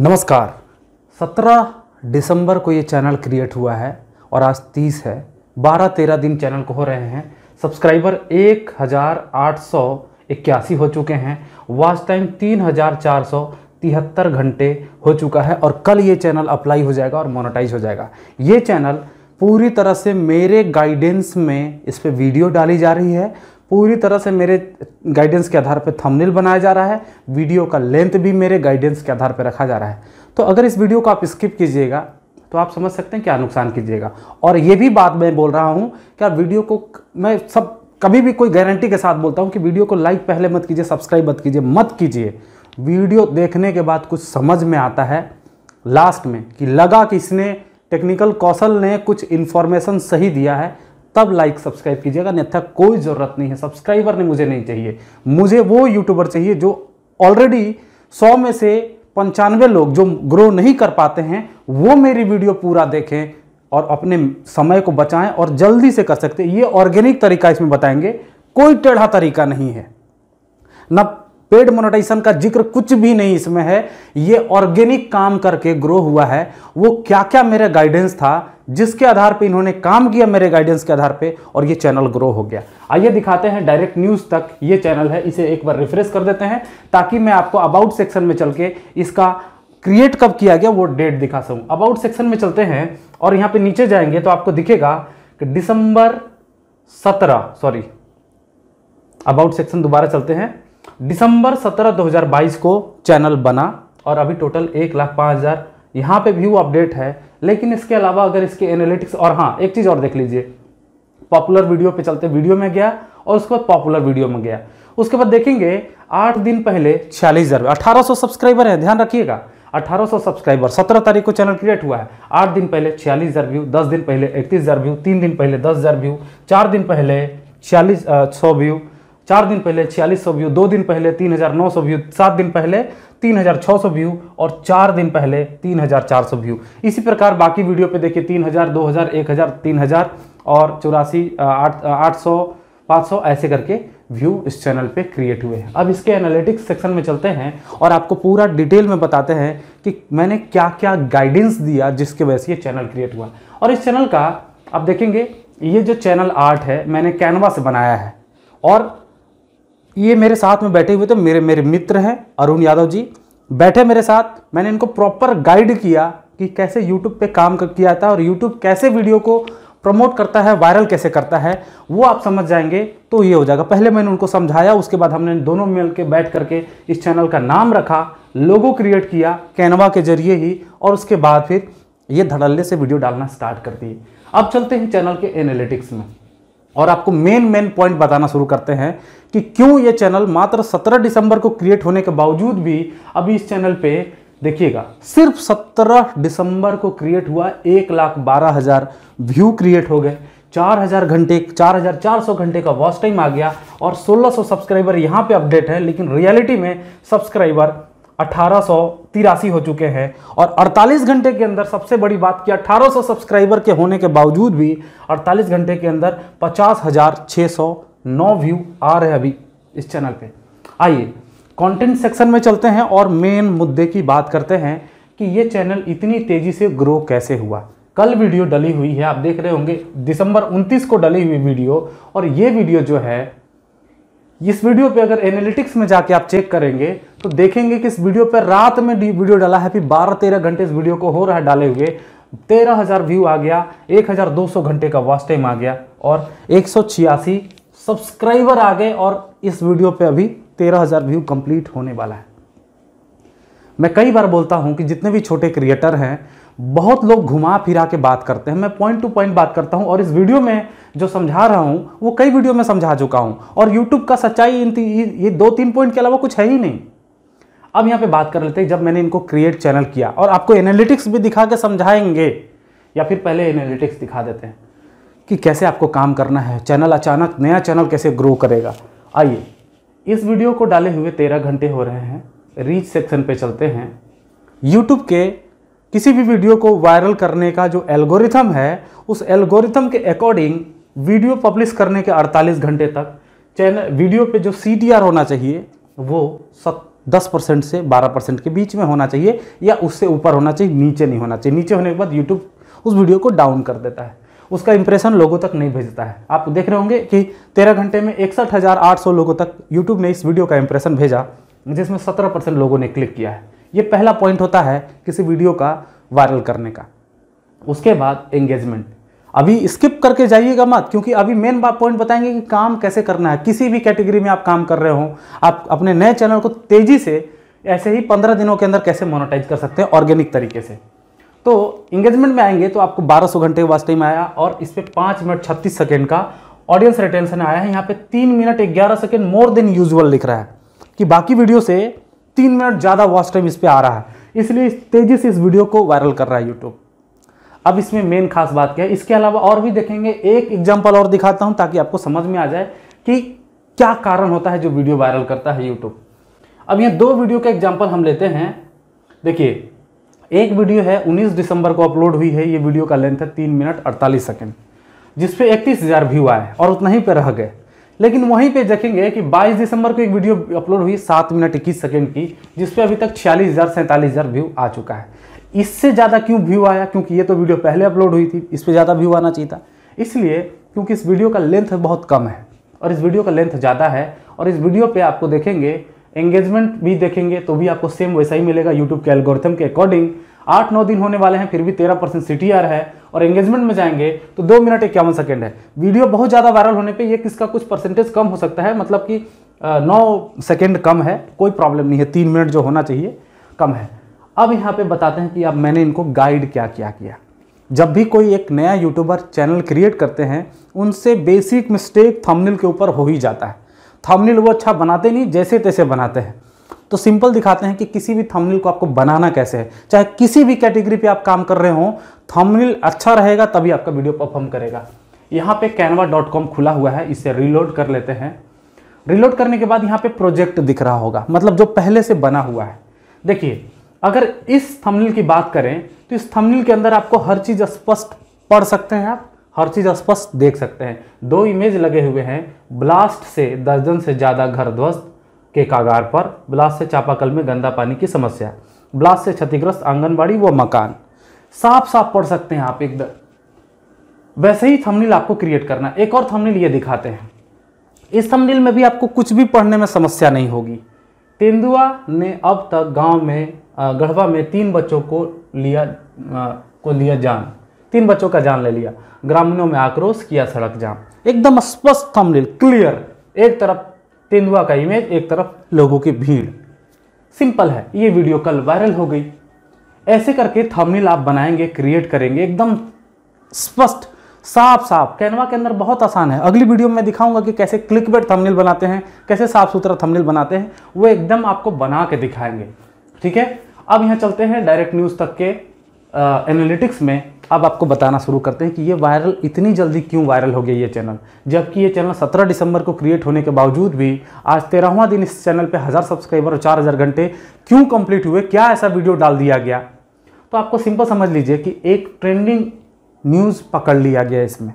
नमस्कार 17 दिसंबर को ये चैनल क्रिएट हुआ है और आज 30 है 12-13 दिन चैनल को हो रहे हैं सब्सक्राइबर एक हज़ार आठ सौ इक्यासी हो चुके हैं वॉच टाइम तीन हज़ार चार सौ तिहत्तर घंटे हो चुका है और कल ये चैनल अप्लाई हो जाएगा और मोनेटाइज हो जाएगा ये चैनल पूरी तरह से मेरे गाइडेंस में इस पर वीडियो डाली जा रही है पूरी तरह से मेरे गाइडेंस के आधार पर थंबनेल बनाया जा रहा है वीडियो का लेंथ भी मेरे गाइडेंस के आधार पर रखा जा रहा है तो अगर इस वीडियो को आप स्किप कीजिएगा तो आप समझ सकते हैं क्या नुकसान कीजिएगा और ये भी बात मैं बोल रहा हूँ कि आप वीडियो को मैं सब कभी भी कोई गारंटी के साथ बोलता हूँ कि वीडियो को लाइक पहले मत कीजिए सब्सक्राइब मत कीजिए मत कीजिए वीडियो देखने के बाद कुछ समझ में आता है लास्ट में कि लगा कि इसने टेक्निकल कौशल ने कुछ इन्फॉर्मेशन सही दिया है तब लाइक सब्सक्राइब कीजिएगा अन्यथा कोई ज़रूरत नहीं है सब्सक्राइबर ने मुझे नहीं चाहिए मुझे वो यूट्यूबर चाहिए जो ऑलरेडी सौ में से पंचानवे लोग जो ग्रो नहीं कर पाते हैं वो मेरी वीडियो पूरा देखें और अपने समय को बचाएं और जल्दी से कर सकते ये ऑर्गेनिक तरीका इसमें बताएंगे कोई टेढ़ा तरीका नहीं है ना पेड मोनेटाइजेशन का जिक्र कुछ भी नहीं इसमें है ये ऑर्गेनिक काम करके ग्रो हुआ है वो क्या क्या मेरा गाइडेंस था जिसके आधार पे इन्होंने काम किया मेरे गाइडेंस के आधार पे और ये चैनल ग्रो हो गया आइए दिखाते हैं डायरेक्ट न्यूज़ तक ये चैनल है इसे एक बार रिफ्रेश कर देते हैं ताकि मैं आपको अबाउट सेक्शन में चल के इसका क्रिएट कब किया गया वो डेट दिखा सकूँ अबाउट सेक्शन में चलते हैं और यहाँ पर नीचे जाएंगे तो आपको दिखेगा कि दिसंबर सत्रह सॉरी अबाउट सेक्शन दोबारा चलते हैं दिसंबर 17 2022 को चैनल बना और अभी टोटल एक लाख पाँच हज़ार यहाँ पर व्यू अपडेट है लेकिन इसके अलावा अगर इसके एनालिटिक्स और हाँ एक चीज़ और देख लीजिए पॉपुलर वीडियो पे चलते वीडियो में गया और उसके बाद पॉपुलर वीडियो में गया उसके बाद देखेंगे आठ दिन पहले छियालीस हज़ार अठारह सब्सक्राइबर हैं ध्यान रखिएगा 1800 सब्सक्राइबर 17 तारीख को चैनल क्रिएट हुआ है आठ दिन पहले छियालीस हज़ार व्यू दस दिन पहले इकतीस हज़ार व्यू तीन दिन पहले दस व्यू चार दिन पहले छियालीस सौ व्यू चार दिन पहले छियालीस सौ व्यू दो दिन पहले तीन हजार नौ सौ व्यू सात दिन पहले तीन हजार छः सौ व्यू और चार दिन पहले तीन हजार चार सौ व्यू इसी प्रकार बाकी वीडियो पे देखिए तीन हजार दो हजार एक हजार तीन हजार और चौरासी आठ आठ सौ पाँच सौ ऐसे करके व्यू इस चैनल पे क्रिएट हुए हैं अब इसके एनालिटिक्स सेक्शन में चलते हैं और आपको पूरा डिटेल में बताते हैं कि मैंने क्या क्या गाइडेंस दिया जिसके वजह से ये चैनल क्रिएट हुआ और इस चैनल का आप देखेंगे ये जो चैनल आर्ट है मैंने कैनवा से बनाया है और ये मेरे साथ में बैठे हुए थे मेरे मेरे मित्र हैं अरुण यादव जी बैठे मेरे साथ मैंने इनको प्रॉपर गाइड किया कि कैसे यूट्यूब पे काम किया था और यूट्यूब कैसे वीडियो को प्रमोट करता है वायरल कैसे करता है वो आप समझ जाएंगे तो ये हो जाएगा पहले मैंने उनको समझाया उसके बाद हमने दोनों मिल के बैठ करके इस चैनल का नाम रखा लोगो क्रिएट किया कैनवा के जरिए ही और उसके बाद फिर ये धड़ल्ले से वीडियो डालना स्टार्ट कर दिए अब चलते हैं चैनल के एनालिटिक्स में और आपको मेन मेन पॉइंट बताना शुरू करते हैं कि क्यों ये चैनल मात्र 17 दिसंबर को क्रिएट होने के बावजूद भी अभी इस चैनल पे देखिएगा सिर्फ 17 दिसंबर को क्रिएट हुआ एक लाख बारह हज़ार व्यू क्रिएट हो गए चार हज़ार घंटे चार हज़ार चार सौ घंटे का वॉच टाइम आ गया और सोलह सौ सब्सक्राइबर यहां पे अपडेट है लेकिन रियलिटी में सब्सक्राइबर अठारह हो चुके हैं और 48 घंटे के अंदर सबसे बड़ी बात कि 1800 सब्सक्राइबर के होने के बावजूद भी 48 घंटे के अंदर पचास हजार सौ नौ व्यू आ रहे हैं अभी इस चैनल पे आइए कंटेंट सेक्शन में चलते हैं और मेन मुद्दे की बात करते हैं कि ये चैनल इतनी तेज़ी से ग्रो कैसे हुआ कल वीडियो डली हुई है आप देख रहे होंगे दिसंबर 29 को डली हुई वीडियो और ये वीडियो जो है इस वीडियो पे अगर एनालिटिक्स में जाके आप चेक करेंगे तो देखेंगे कि इस वीडियो पर रात में वीडियो डाला है बारह तेरह घंटे इस वीडियो को हो रहा है डाले हुए तेरह हजार व्यू आ गया एक हजार दो सौ घंटे का वॉच टाइम आ गया और एक सौ छियासी सब्सक्राइबर आ गए और इस वीडियो पे अभी तेरह हजार व्यू कंप्लीट होने वाला है मैं कई बार बोलता हूं कि जितने भी छोटे क्रिएटर हैं बहुत लोग घुमा फिरा के बात करते हैं मैं पॉइंट टू पॉइंट बात करता हूँ और इस वीडियो में जो समझा रहा हूँ वो कई वीडियो में समझा चुका हूँ और यूट्यूब का सच्चाई इन ये दो तीन पॉइंट के अलावा कुछ है ही नहीं अब यहां पे बात कर लेते हैं जब मैंने इनको क्रिएट चैनल किया और आपको एनालिटिक्स भी दिखा के समझाएंगे या फिर पहले एनालिटिक्स दिखा देते हैं कि कैसे आपको काम करना है चैनल अचानक नया चैनल कैसे ग्रो करेगा आइए इस वीडियो को डाले हुए तेरह घंटे हो रहे हैं रीच सेक्शन पे चलते हैं यूट्यूब के किसी भी वीडियो को वायरल करने का जो एल्गोरिथम है उस एल्गोरिथम के अकॉर्डिंग वीडियो पब्लिश करने के 48 घंटे तक चैनल वीडियो पे जो सी होना चाहिए वो सत दस परसेंट से बारह परसेंट के बीच में होना चाहिए या उससे ऊपर होना चाहिए नीचे नहीं होना चाहिए नीचे होने के बाद यूट्यूब उस वीडियो को डाउन कर देता है उसका इंप्रेशन लोगों तक नहीं भेजता है आप देख रहे होंगे कि तेरह घंटे में इकसठ हज़ार आठ सौ लोगों तक यूट्यूब ने इस वीडियो का इंप्रेशन भेजा जिसमें सत्रह परसेंट लोगों ने क्लिक किया है ये पहला पॉइंट होता है किसी वीडियो का वायरल करने का उसके बाद एंगेजमेंट अभी स्किप करके जाइएगा मत क्योंकि अभी मेन पॉइंट बताएंगे कि काम कैसे करना है किसी भी कैटेगरी में आप काम कर रहे हो आप अपने नए चैनल को तेज़ी से ऐसे ही पंद्रह दिनों के अंदर कैसे मोनोटाइज कर सकते हैं ऑर्गेनिक तरीके से तो इंगेजमेंट में आएंगे तो आपको 1200 घंटे वास्ट टाइम आया और इस पर पाँच मिनट छत्तीस सेकेंड का ऑडियंस रिटेंशन आया है यहाँ पे तीन मिनट ग्यारह सेकेंड मोर देन यूजल लिख रहा है कि बाकी वीडियो से तीन मिनट ज़्यादा वॉच टाइम इस पर आ रहा है इसलिए तेज़ी से इस वीडियो को वायरल कर रहा है यूट्यूब अब इसमें मेन खास बात क्या है इसके अलावा और भी देखेंगे एक एग्जाम्पल और दिखाता हूँ ताकि आपको समझ में आ जाए कि क्या कारण होता है जो वीडियो वायरल करता है यूट्यूब अब यहाँ दो वीडियो का एग्जाम्पल हम लेते हैं देखिए एक वीडियो है 19 दिसंबर को अपलोड हुई है ये वीडियो का लेंथ है तीन मिनट अड़तालीस सेकेंड जिसपे इकतीस हज़ार व्यू आए और उतना ही पे रह गए लेकिन वहीं पे देखेंगे कि 22 दिसंबर को एक वीडियो अपलोड हुई सात मिनट इक्कीस सेकेंड की जिस पे अभी तक छियालीस हज़ार सैंतालीस हज़ार व्यू आ चुका है इससे ज़्यादा क्यों व्यू आया क्योंकि ये तो वीडियो पहले अपलोड हुई थी इस पर ज़्यादा व्यू आना चाहिए था इसलिए क्योंकि इस वीडियो का लेंथ बहुत कम है और इस वीडियो का लेंथ ज़्यादा है और इस वीडियो पर आपको देखेंगे एंगेजमेंट भी देखेंगे तो भी आपको सेम वैसा ही मिलेगा यूट्यूब के एल्गोरिथम के अकॉर्डिंग आठ नौ दिन होने वाले हैं फिर भी तेरह परसेंट सी है और एंगेजमेंट में जाएंगे तो दो मिनट इक्यावन सेकेंड है वीडियो बहुत ज़्यादा वायरल होने पर यह किसका कुछ परसेंटेज कम हो सकता है मतलब कि नौ सेकेंड कम है कोई प्रॉब्लम नहीं है तीन मिनट जो होना चाहिए कम है अब यहाँ पे बताते हैं कि अब मैंने इनको गाइड क्या क्या किया जब भी कोई एक नया यूट्यूबर चैनल क्रिएट करते हैं उनसे बेसिक मिस्टेक थंबनेल के ऊपर हो ही जाता है थंबनेल वो अच्छा बनाते नहीं जैसे तैसे बनाते हैं तो सिंपल दिखाते हैं कि किसी भी थंबनेल को आपको बनाना कैसे है चाहे किसी भी कैटेगरी पे आप काम कर रहे हो थंबनेल अच्छा रहेगा तभी आपका वीडियो परफॉर्म करेगा यहाँ पे canva.com खुला हुआ है इसे रीलोड कर लेते हैं रीलोड करने के बाद यहाँ पे प्रोजेक्ट दिख रहा होगा मतलब जो पहले से बना हुआ है देखिए अगर इस थंबनेल की बात करें तो इस थंबनेल के अंदर आपको हर चीज़ स्पष्ट पढ़ सकते हैं आप हर चीज़ स्पष्ट देख सकते हैं दो इमेज लगे हुए हैं ब्लास्ट से दर्जन से ज़्यादा घर ध्वस्त के कागार पर ब्लास्ट से चापाकल में गंदा पानी की समस्या ब्लास्ट से क्षतिग्रस्त आंगनबाड़ी व मकान साफ साफ पढ़ सकते हैं आप एकदम वैसे ही थंबनेल आपको क्रिएट करना एक और थंबनेल ये दिखाते हैं इस थंबनेल में भी आपको कुछ भी पढ़ने में समस्या नहीं होगी तेंदुआ ने अब तक गांव में गढ़वा में तीन बच्चों को लिया को लिया जान तीन बच्चों का जान ले लिया ग्रामीणों में आक्रोश किया सड़क जाम एकदम स्पष्ट थंबनेल क्लियर एक तरफ तेंदुआ का इमेज एक तरफ लोगों की भीड़ सिंपल है ये वीडियो कल वायरल हो गई ऐसे करके थंबनेल आप बनाएंगे क्रिएट करेंगे एकदम स्पष्ट साफ साफ कैनवा के अंदर बहुत आसान है अगली वीडियो में दिखाऊंगा कि कैसे क्लिक बेट थमनिल बनाते हैं कैसे साफ सुथरा थमनिल बनाते हैं वो एकदम आपको बना के दिखाएंगे ठीक है अब यहाँ चलते हैं डायरेक्ट न्यूज़ तक के एनालिटिक्स में अब आपको बताना शुरू करते हैं कि ये वायरल इतनी जल्दी क्यों वायरल हो गया ये चैनल जबकि ये चैनल 17 दिसंबर को क्रिएट होने के बावजूद भी आज तेरहवा दिन इस चैनल पे हज़ार सब्सक्राइबर और चार हज़ार घंटे क्यों कंप्लीट हुए क्या ऐसा वीडियो डाल दिया गया तो आपको सिंपल समझ लीजिए कि एक ट्रेंडिंग न्यूज़ पकड़ लिया गया इसमें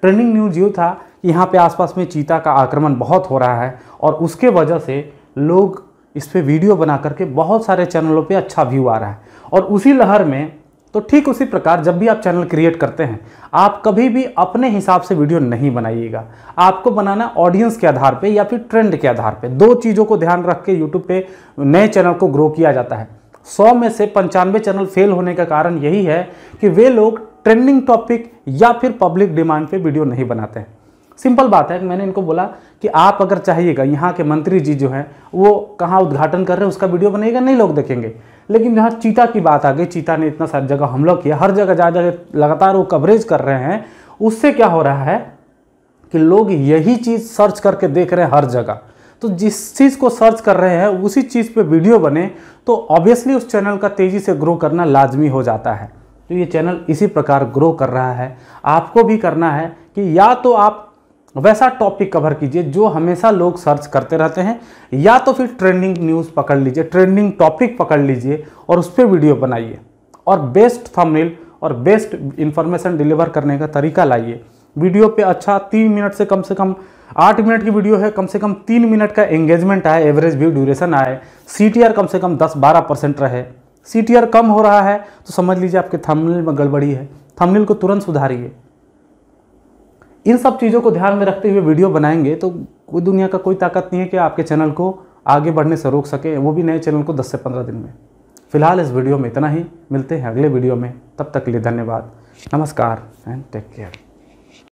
ट्रेंडिंग न्यूज़ यू था कि यहाँ पे आसपास में चीता का आक्रमण बहुत हो रहा है और उसके वजह से लोग इस पर वीडियो बना करके बहुत सारे चैनलों पे अच्छा व्यू आ रहा है और उसी लहर में तो ठीक उसी प्रकार जब भी आप चैनल क्रिएट करते हैं आप कभी भी अपने हिसाब से वीडियो नहीं बनाइएगा आपको बनाना ऑडियंस के आधार पे या फिर ट्रेंड के आधार पे दो चीज़ों को ध्यान रख के यूट्यूब पे नए चैनल को ग्रो किया जाता है सौ में से पंचानवे चैनल फेल होने का कारण यही है कि वे लोग ट्रेंडिंग टॉपिक या फिर पब्लिक डिमांड पे वीडियो नहीं बनाते हैं सिंपल बात है मैंने इनको बोला कि आप अगर चाहिएगा यहाँ के मंत्री जी जो हैं वो कहाँ उद्घाटन कर रहे हैं उसका वीडियो बनेगा नहीं लोग देखेंगे लेकिन जहाँ चीता की बात आ गई चीता ने इतना सारी जगह हमला किया हर जगह जा जगह लगातार वो कवरेज कर रहे हैं उससे क्या हो रहा है कि लोग यही चीज़ सर्च करके देख रहे हैं हर जगह तो जिस चीज़ को सर्च कर रहे हैं उसी चीज़ पे वीडियो बने तो ऑब्वियसली उस चैनल का तेज़ी से ग्रो करना लाजमी हो जाता है तो ये चैनल इसी प्रकार ग्रो कर रहा है आपको भी करना है कि या तो आप वैसा टॉपिक कवर कीजिए जो हमेशा लोग सर्च करते रहते हैं या तो फिर ट्रेंडिंग न्यूज़ पकड़ लीजिए ट्रेंडिंग टॉपिक पकड़ लीजिए और उस पर वीडियो बनाइए और बेस्ट थंबनेल और बेस्ट इन्फॉर्मेशन डिलीवर करने का तरीका लाइए वीडियो पे अच्छा तीन मिनट से कम से कम आठ मिनट की वीडियो है कम से कम तीन मिनट का एंगेजमेंट आए एवरेज व्यू ड्यूरेशन आए सी कम से कम दस बारह परसेंट रहे सी कम हो रहा है तो समझ लीजिए आपके थमनिल में गड़बड़ी है थमनिल को तुरंत सुधारिए इन सब चीज़ों को ध्यान में रखते हुए वीडियो बनाएंगे तो कोई दुनिया का कोई ताकत नहीं है कि आपके चैनल को आगे बढ़ने से रोक सके वो भी नए चैनल को 10 से 15 दिन में फिलहाल इस वीडियो में इतना ही मिलते हैं अगले वीडियो में तब तक के लिए धन्यवाद नमस्कार एंड टेक केयर